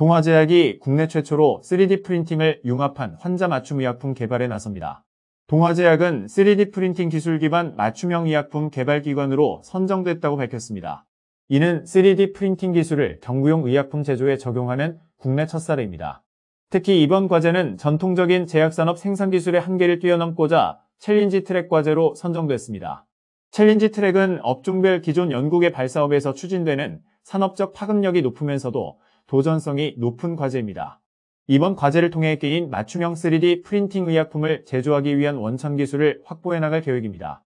동화제약이 국내 최초로 3D 프린팅을 융합한 환자 맞춤 의약품 개발에 나섭니다. 동화제약은 3D 프린팅 기술 기반 맞춤형 의약품 개발 기관으로 선정됐다고 밝혔습니다. 이는 3D 프린팅 기술을 경구용 의약품 제조에 적용하는 국내 첫 사례입니다. 특히 이번 과제는 전통적인 제약산업 생산기술의 한계를 뛰어넘고자 챌린지 트랙 과제로 선정됐습니다. 챌린지 트랙은 업종별 기존 연구개발 사업에서 추진되는 산업적 파급력이 높으면서도 도전성이 높은 과제입니다. 이번 과제를 통해 게인 맞춤형 3D 프린팅 의약품을 제조하기 위한 원천 기술을 확보해 나갈 계획입니다.